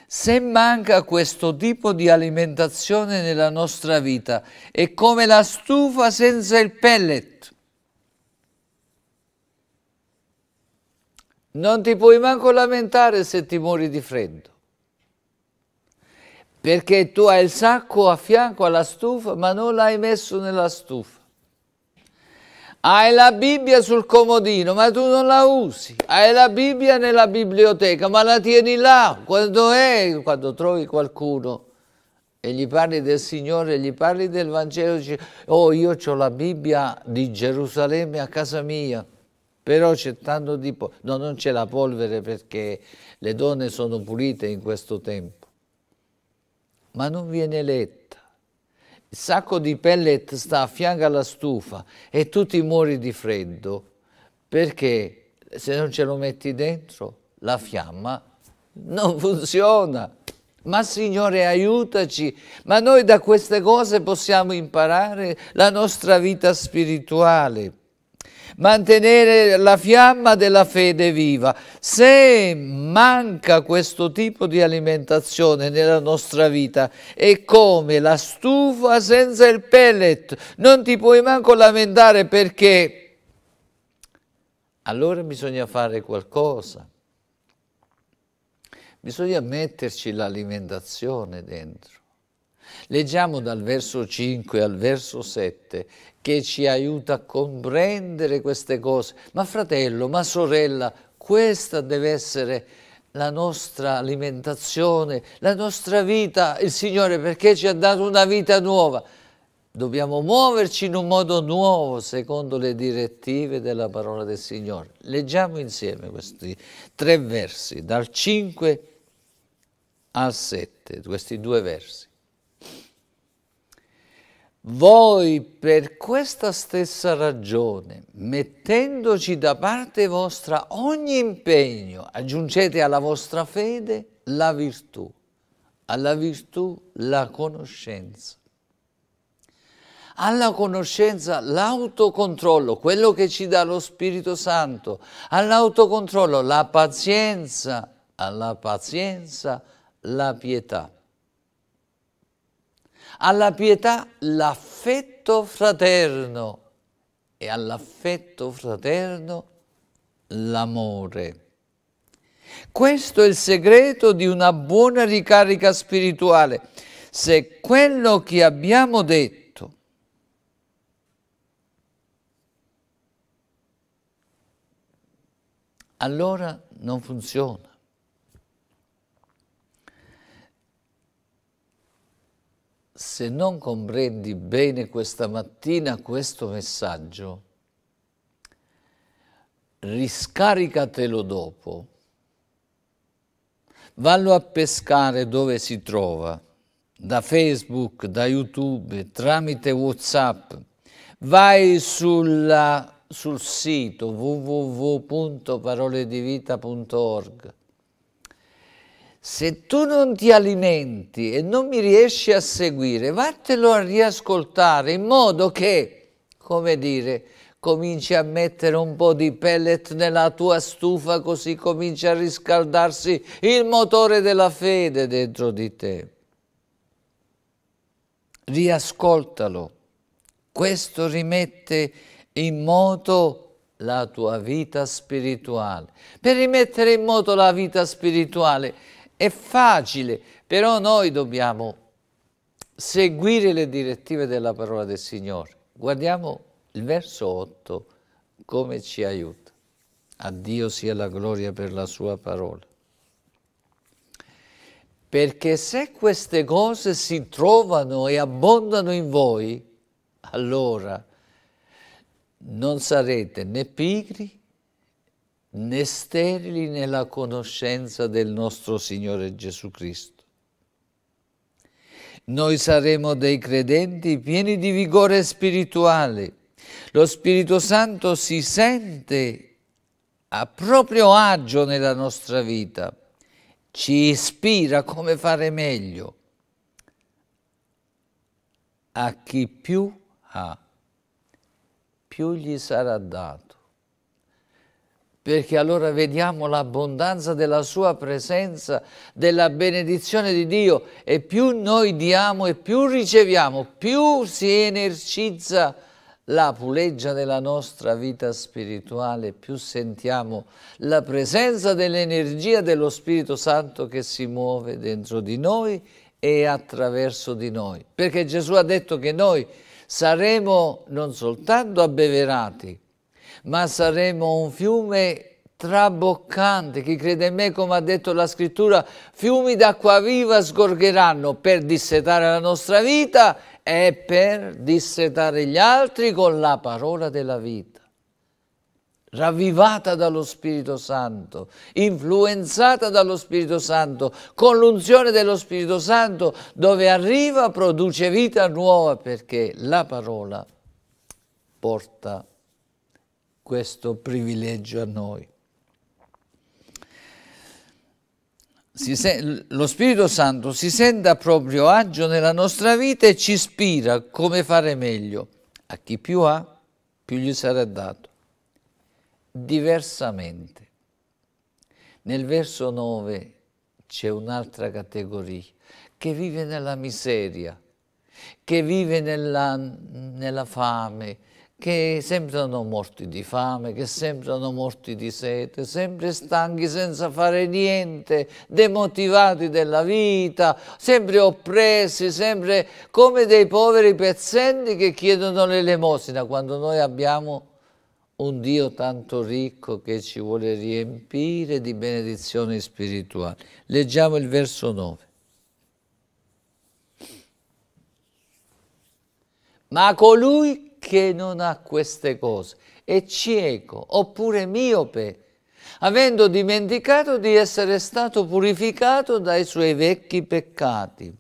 se manca questo tipo di alimentazione nella nostra vita, è come la stufa senza il pellet. non ti puoi manco lamentare se ti muori di freddo. Perché tu hai il sacco a fianco alla stufa, ma non l'hai messo nella stufa. Hai la Bibbia sul comodino, ma tu non la usi. Hai la Bibbia nella biblioteca, ma la tieni là. Quando è, quando trovi qualcuno e gli parli del Signore, gli parli del Vangelo, dici, oh io ho la Bibbia di Gerusalemme a casa mia però c'è tanto di polvere, no non c'è la polvere perché le donne sono pulite in questo tempo, ma non viene letta. Il sacco di pellet sta a fianco alla stufa e tu ti muori di freddo perché se non ce lo metti dentro la fiamma non funziona. Ma Signore aiutaci, ma noi da queste cose possiamo imparare la nostra vita spirituale mantenere la fiamma della fede viva. Se manca questo tipo di alimentazione nella nostra vita è come la stufa senza il pellet, non ti puoi manco lamentare perché allora bisogna fare qualcosa. Bisogna metterci l'alimentazione dentro. Leggiamo dal verso 5 al verso 7 che ci aiuta a comprendere queste cose. Ma fratello, ma sorella, questa deve essere la nostra alimentazione, la nostra vita, il Signore perché ci ha dato una vita nuova. Dobbiamo muoverci in un modo nuovo secondo le direttive della parola del Signore. Leggiamo insieme questi tre versi, dal 5 al 7, questi due versi voi per questa stessa ragione, mettendoci da parte vostra ogni impegno, aggiungete alla vostra fede la virtù, alla virtù la conoscenza. Alla conoscenza l'autocontrollo, quello che ci dà lo Spirito Santo, all'autocontrollo la pazienza, alla pazienza la pietà alla pietà l'affetto fraterno e all'affetto fraterno l'amore. Questo è il segreto di una buona ricarica spirituale. Se quello che abbiamo detto allora non funziona. se non comprendi bene questa mattina questo messaggio, riscaricatelo dopo, vallo a pescare dove si trova, da Facebook, da YouTube, tramite Whatsapp, vai sulla, sul sito www.paroledivita.org se tu non ti alimenti e non mi riesci a seguire, vattelo a riascoltare in modo che, come dire, cominci a mettere un po' di pellet nella tua stufa così comincia a riscaldarsi il motore della fede dentro di te. Riascoltalo. Questo rimette in moto la tua vita spirituale. Per rimettere in moto la vita spirituale è facile, però noi dobbiamo seguire le direttive della parola del Signore. Guardiamo il verso 8 come ci aiuta. A Dio sia la gloria per la sua parola. Perché se queste cose si trovano e abbondano in voi, allora non sarete né pigri né sterili nella conoscenza del nostro Signore Gesù Cristo. Noi saremo dei credenti pieni di vigore spirituale. Lo Spirito Santo si sente a proprio agio nella nostra vita, ci ispira come fare meglio a chi più ha, più gli sarà dato perché allora vediamo l'abbondanza della sua presenza, della benedizione di Dio e più noi diamo e più riceviamo, più si energizza la puleggia della nostra vita spirituale, più sentiamo la presenza dell'energia dello Spirito Santo che si muove dentro di noi e attraverso di noi. Perché Gesù ha detto che noi saremo non soltanto abbeverati, ma saremo un fiume traboccante. Chi crede in me, come ha detto la scrittura, fiumi d'acqua viva sgorgeranno per dissetare la nostra vita e per dissetare gli altri con la parola della vita. Ravvivata dallo Spirito Santo, influenzata dallo Spirito Santo, con l'unzione dello Spirito Santo, dove arriva produce vita nuova perché la parola porta questo privilegio a noi. lo Spirito Santo si sente a proprio agio nella nostra vita e ci ispira come fare meglio. A chi più ha, più gli sarà dato. Diversamente. Nel verso 9 c'è un'altra categoria che vive nella miseria, che vive nella, nella fame, che sembrano morti di fame, che sembrano morti di sete, sempre stanchi senza fare niente, demotivati della vita, sempre oppressi, sempre come dei poveri pezzenti che chiedono l'elemosina, quando noi abbiamo un Dio tanto ricco che ci vuole riempire di benedizioni spirituali. Leggiamo il verso 9. Ma colui che non ha queste cose, è cieco oppure miope, avendo dimenticato di essere stato purificato dai suoi vecchi peccati.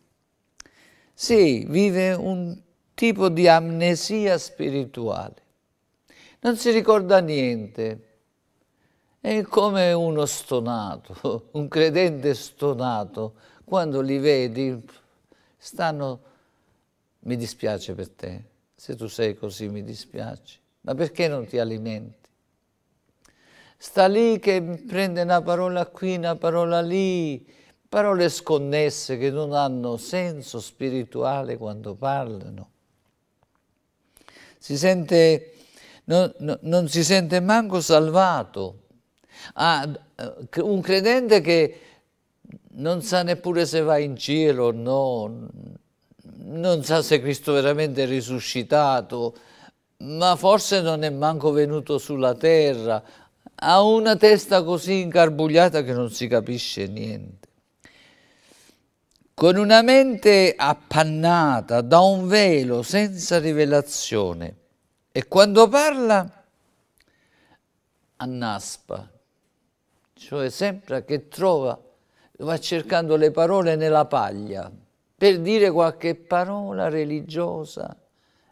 Sì, vive un tipo di amnesia spirituale. Non si ricorda niente. È come uno stonato, *laughs* un credente stonato. Quando li vedi, stanno... Mi dispiace per te, se tu sei così mi dispiace, ma perché non ti alimenti? Sta lì che prende una parola qui, una parola lì, parole sconnesse che non hanno senso spirituale quando parlano. Si sente, non, non si sente manco salvato. Ah, eh, un credente che non sa neppure se va in cielo o no, non sa se Cristo veramente è risuscitato, ma forse non è manco venuto sulla terra, ha una testa così incarbugliata che non si capisce niente. Con una mente appannata da un velo senza rivelazione e quando parla annaspa, cioè sembra che trova, va cercando le parole nella paglia per dire qualche parola religiosa,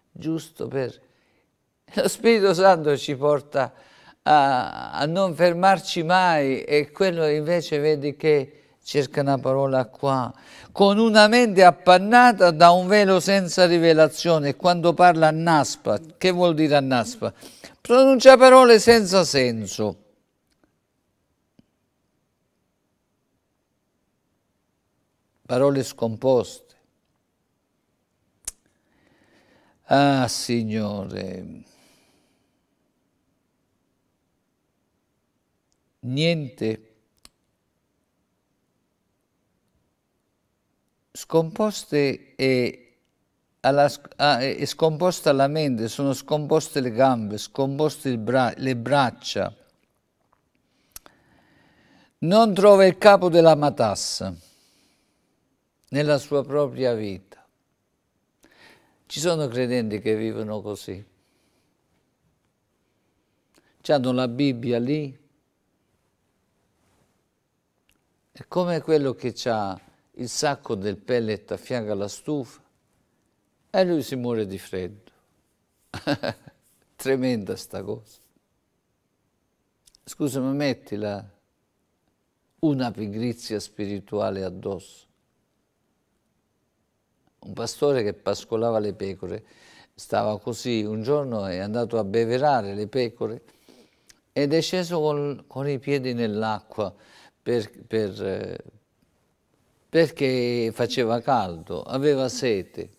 giusto per... Lo Spirito Santo ci porta a, a non fermarci mai e quello invece vedi che cerca una parola qua, con una mente appannata da un velo senza rivelazione, quando parla a Naspa, che vuol dire a Naspa? Pronuncia parole senza senso, parole scomposte. Ah, Signore, niente scomposte e, alla, ah, è scomposta la mente, sono scomposte le gambe, scomposte bra le braccia. Non trova il capo della matassa nella sua propria vita. Ci sono credenti che vivono così. C Hanno la Bibbia lì. È come quello che ha il sacco del pellet a fianco alla stufa e lui si muore di freddo. *laughs* Tremenda sta cosa. Scusa, ma mettila una pigrizia spirituale addosso. Un pastore che pascolava le pecore stava così, un giorno è andato a beverare le pecore ed è sceso col, con i piedi nell'acqua per, per, perché faceva caldo, aveva sete.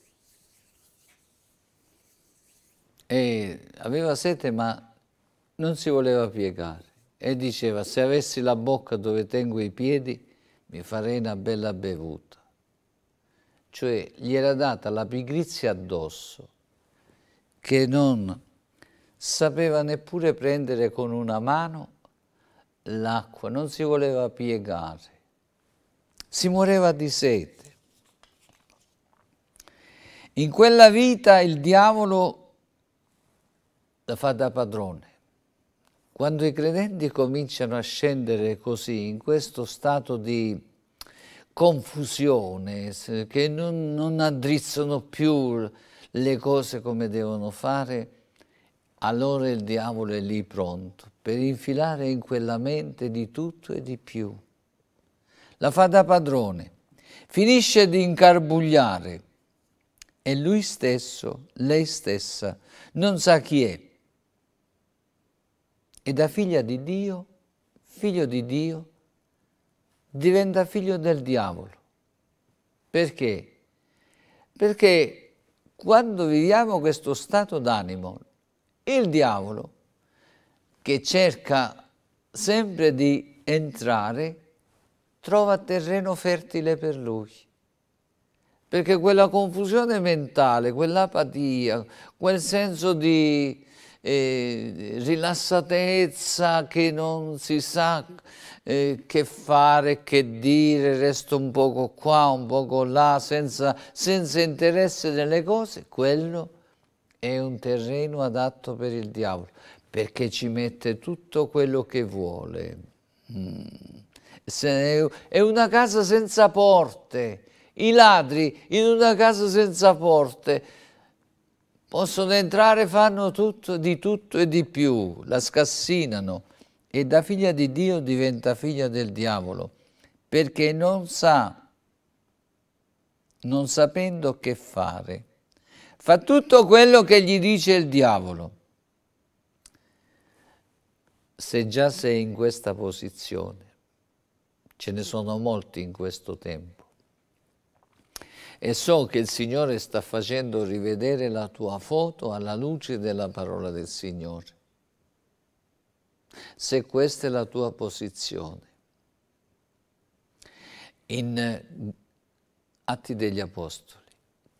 E aveva sete ma non si voleva piegare e diceva se avessi la bocca dove tengo i piedi mi farei una bella bevuta cioè gli era data la pigrizia addosso, che non sapeva neppure prendere con una mano l'acqua, non si voleva piegare, si muoreva di sete. In quella vita il diavolo la fa da padrone. Quando i credenti cominciano a scendere così, in questo stato di confusione, che non, non addrizzano più le cose come devono fare, allora il diavolo è lì pronto per infilare in quella mente di tutto e di più. La fa da padrone, finisce di incarbugliare e lui stesso, lei stessa, non sa chi è. E da figlia di Dio, figlio di Dio, diventa figlio del diavolo. Perché? Perché quando viviamo questo stato d'animo, il diavolo, che cerca sempre di entrare, trova terreno fertile per lui. Perché quella confusione mentale, quell'apatia, quel senso di eh, rilassatezza che non si sa eh, che fare, che dire, resto un poco qua, un poco là, senza, senza interesse delle cose, quello è un terreno adatto per il diavolo, perché ci mette tutto quello che vuole. Mm. è una casa senza porte, i ladri in una casa senza porte, Possono entrare, fanno tutto, di tutto e di più, la scassinano e da figlia di Dio diventa figlia del diavolo, perché non sa, non sapendo che fare. Fa tutto quello che gli dice il diavolo. Se già sei in questa posizione, ce ne sono molti in questo tempo, e so che il Signore sta facendo rivedere la tua foto alla luce della parola del Signore. Se questa è la tua posizione, in Atti degli Apostoli,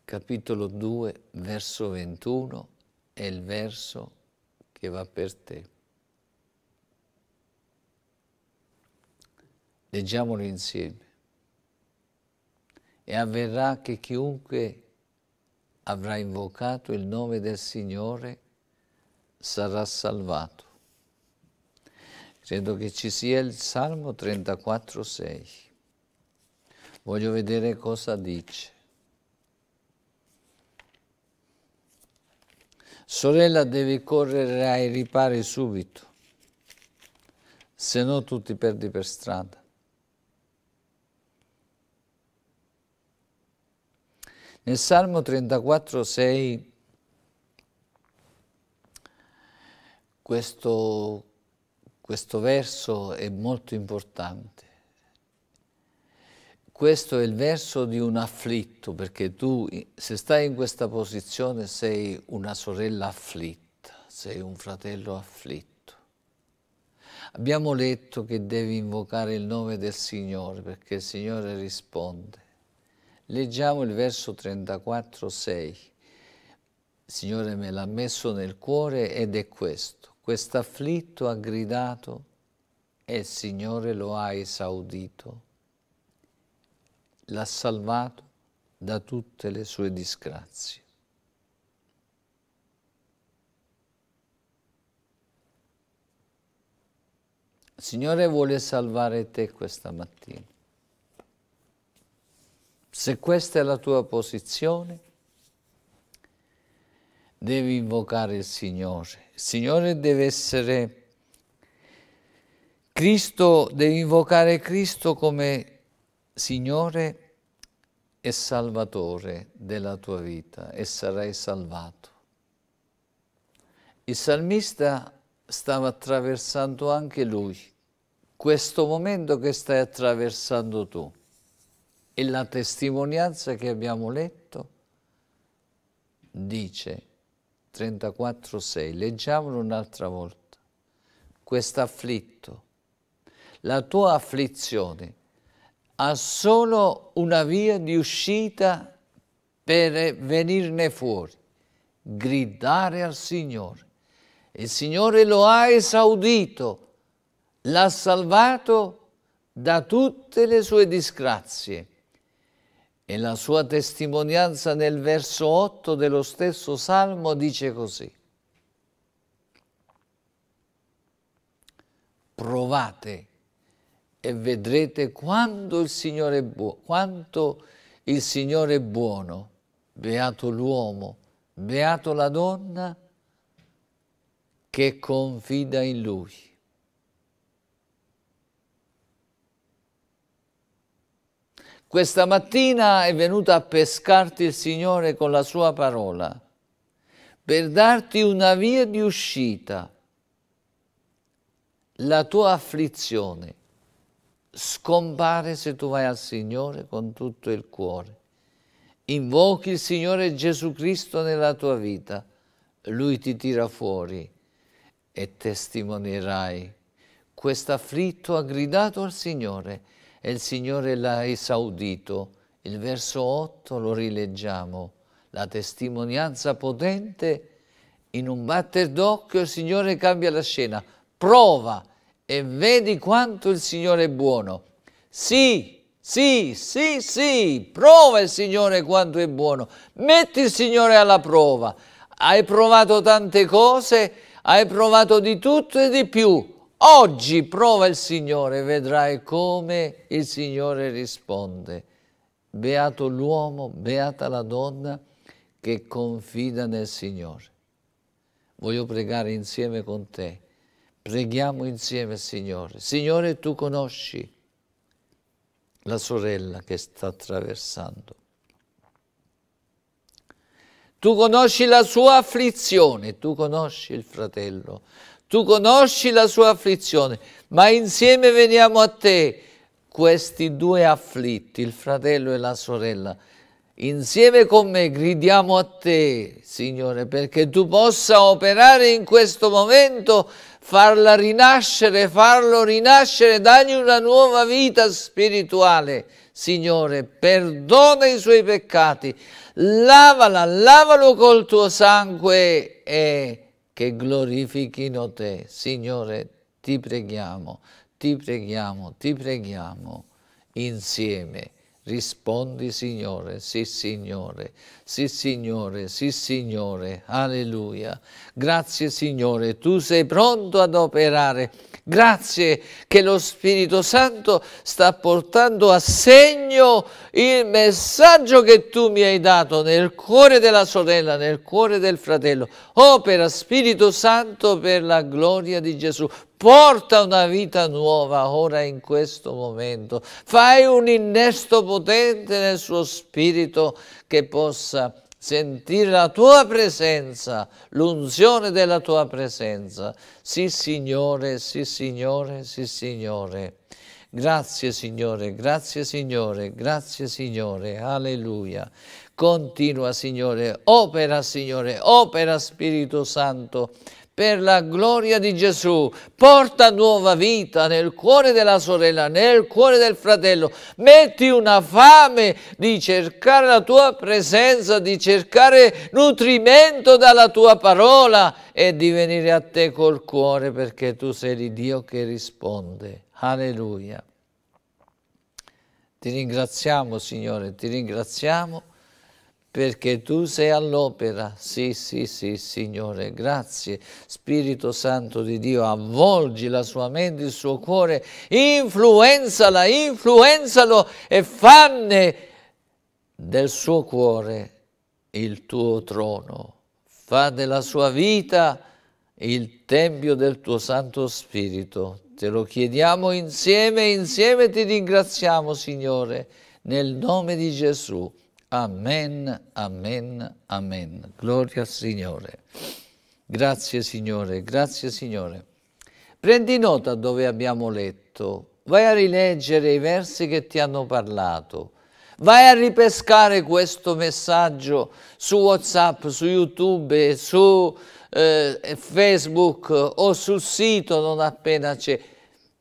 capitolo 2, verso 21, è il verso che va per te. Leggiamolo insieme e avverrà che chiunque avrà invocato il nome del Signore sarà salvato. Credo che ci sia il Salmo 34,6. Voglio vedere cosa dice. Sorella, devi correre ai ripari subito, se no tu ti perdi per strada. Nel Salmo 34, 6, questo, questo verso è molto importante. Questo è il verso di un afflitto, perché tu, se stai in questa posizione, sei una sorella afflitta, sei un fratello afflitto. Abbiamo letto che devi invocare il nome del Signore perché il Signore risponde. Leggiamo il verso 34, 6. Signore me l'ha messo nel cuore ed è questo. Quest'afflitto ha gridato e il Signore lo ha esaudito. L'ha salvato da tutte le sue disgrazie. Signore vuole salvare te questa mattina. Se questa è la tua posizione, devi invocare il Signore. Il Signore deve essere Cristo, devi invocare Cristo come Signore e Salvatore della tua vita e sarai salvato. Il salmista stava attraversando anche lui questo momento che stai attraversando tu. E la testimonianza che abbiamo letto dice 34.6, leggiamolo un'altra volta, quest'afflitto, la tua afflizione ha solo una via di uscita per venirne fuori, gridare al Signore. Il Signore lo ha esaudito, l'ha salvato da tutte le sue disgrazie e la sua testimonianza nel verso 8 dello stesso Salmo dice così. Provate e vedrete quanto il Signore è, buo, quanto il Signore è buono, beato l'uomo, beato la donna che confida in Lui. Questa mattina è venuta a pescarti il Signore con la sua parola per darti una via di uscita. La tua afflizione scompare se tu vai al Signore con tutto il cuore. Invochi il Signore Gesù Cristo nella tua vita. Lui ti tira fuori e testimonierai. Quest'afflitto ha gridato al Signore e il Signore l'ha esaudito. Il verso 8 lo rileggiamo, la testimonianza potente, in un batter d'occhio il Signore cambia la scena, prova e vedi quanto il Signore è buono. Sì, sì, sì, sì, prova il Signore quanto è buono. Metti il Signore alla prova. Hai provato tante cose, hai provato di tutto e di più. Oggi prova il Signore, vedrai come il Signore risponde. Beato l'uomo, beata la donna che confida nel Signore. Voglio pregare insieme con te. Preghiamo insieme, Signore. Signore, tu conosci la sorella che sta attraversando. Tu conosci la sua afflizione, tu conosci il fratello, tu conosci la sua afflizione, ma insieme veniamo a te. Questi due afflitti, il fratello e la sorella, insieme con me gridiamo a te, Signore, perché tu possa operare in questo momento, farla rinascere, farlo rinascere, dagli una nuova vita spirituale. Signore, perdona i suoi peccati, lavala, lavalo col tuo sangue e che glorifichino te. Signore, ti preghiamo, ti preghiamo, ti preghiamo insieme. Rispondi, Signore, sì, Signore. Sì Signore, sì Signore, alleluia. Grazie Signore, tu sei pronto ad operare. Grazie che lo Spirito Santo sta portando a segno il messaggio che tu mi hai dato nel cuore della sorella, nel cuore del fratello. Opera Spirito Santo per la gloria di Gesù. Porta una vita nuova ora in questo momento. Fai un innesto potente nel suo spirito che possa sentire la tua presenza, l'unzione della tua presenza. Sì Signore, sì Signore, sì Signore. Grazie Signore, grazie Signore, grazie Signore, alleluia. Continua Signore, opera Signore, opera Spirito Santo per la gloria di Gesù. Porta nuova vita nel cuore della sorella, nel cuore del fratello. Metti una fame di cercare la tua presenza, di cercare nutrimento dalla tua parola e di venire a te col cuore perché tu sei di Dio che risponde. Alleluia. Ti ringraziamo Signore, ti ringraziamo perché tu sei all'opera. Sì, sì, sì, Signore, grazie. Spirito Santo di Dio, avvolgi la sua mente, il suo cuore, influenzala, influenzalo e fanne del suo cuore il tuo trono. Fa della sua vita il tempio del tuo Santo Spirito. Te lo chiediamo insieme, insieme ti ringraziamo, Signore, nel nome di Gesù. Amen, amen, amen. Gloria al Signore. Grazie Signore, grazie Signore. Prendi nota dove abbiamo letto. Vai a rileggere i versi che ti hanno parlato. Vai a ripescare questo messaggio su WhatsApp, su YouTube, su eh, Facebook o sul sito non appena c'è,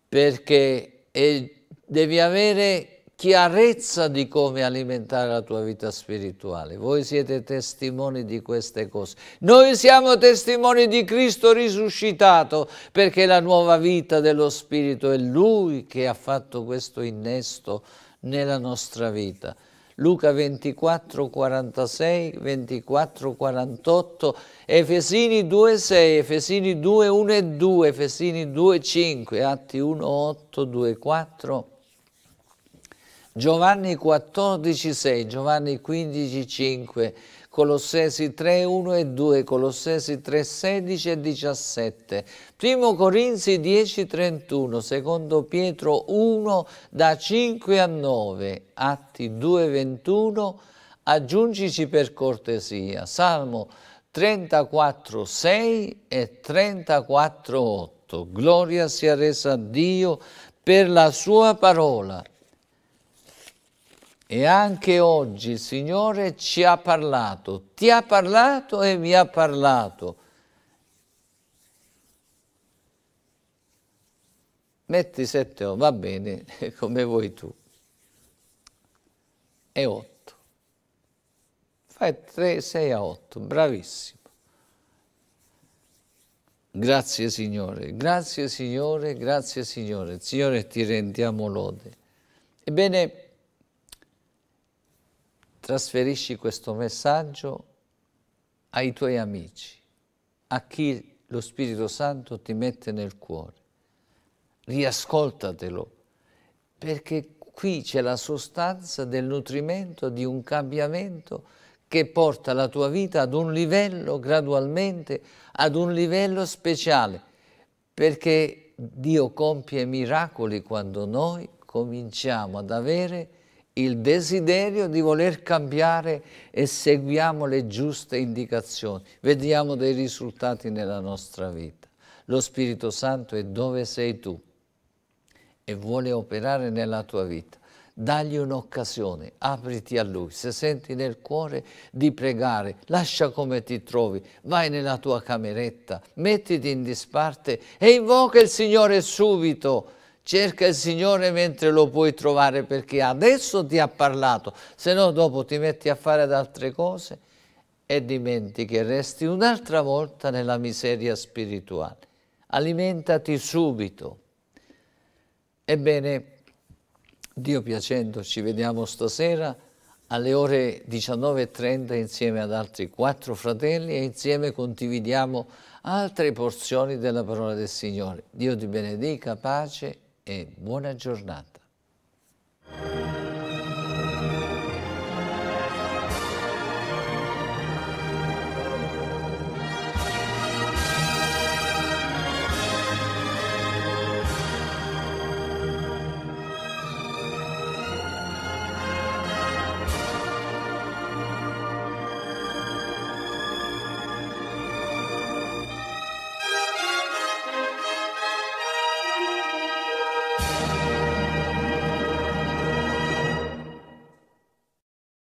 perché eh, devi avere chiarezza di come alimentare la tua vita spirituale. Voi siete testimoni di queste cose. Noi siamo testimoni di Cristo risuscitato perché la nuova vita dello Spirito è Lui che ha fatto questo innesto nella nostra vita. Luca 24, 46, 24, 48, Efesini 2, 6, Efesini 2, 1 e 2, Efesini 2, 5, Atti 1, 8, 2, 4, Giovanni 14,6, Giovanni 15,5, Colossesi 3, 1 e 2, Colossesi 3, 16 e 17, Primo Corinzi 10, 31, Secondo Pietro 1 da 5 a 9, Atti 2, 21, aggiungici per cortesia, Salmo 34, 6 e 34, 8. Gloria sia resa a Dio per la sua parola e anche oggi il Signore ci ha parlato, ti ha parlato e mi ha parlato. Metti sette, oh, va bene, *laughs* come vuoi tu. E otto. Fai tre, sei a otto, bravissimo. Grazie Signore, grazie Signore, grazie Signore. Signore, ti rendiamo lode. Ebbene, trasferisci questo messaggio ai tuoi amici, a chi lo Spirito Santo ti mette nel cuore. Riascoltatelo, perché qui c'è la sostanza del nutrimento di un cambiamento che porta la tua vita ad un livello gradualmente, ad un livello speciale, perché Dio compie miracoli quando noi cominciamo ad avere il desiderio di voler cambiare e seguiamo le giuste indicazioni, vediamo dei risultati nella nostra vita. Lo Spirito Santo è dove sei tu e vuole operare nella tua vita. Dagli un'occasione, apriti a Lui, se senti nel cuore di pregare, lascia come ti trovi, vai nella tua cameretta, mettiti in disparte e invoca il Signore subito Cerca il Signore mentre lo puoi trovare perché adesso ti ha parlato, se no dopo ti metti a fare ad altre cose e dimentichi e resti un'altra volta nella miseria spirituale. Alimentati subito. Ebbene, Dio piacendo, ci vediamo stasera alle ore 19.30 insieme ad altri quattro fratelli e insieme condividiamo altre porzioni della parola del Signore. Dio ti benedica, pace e buona giornata.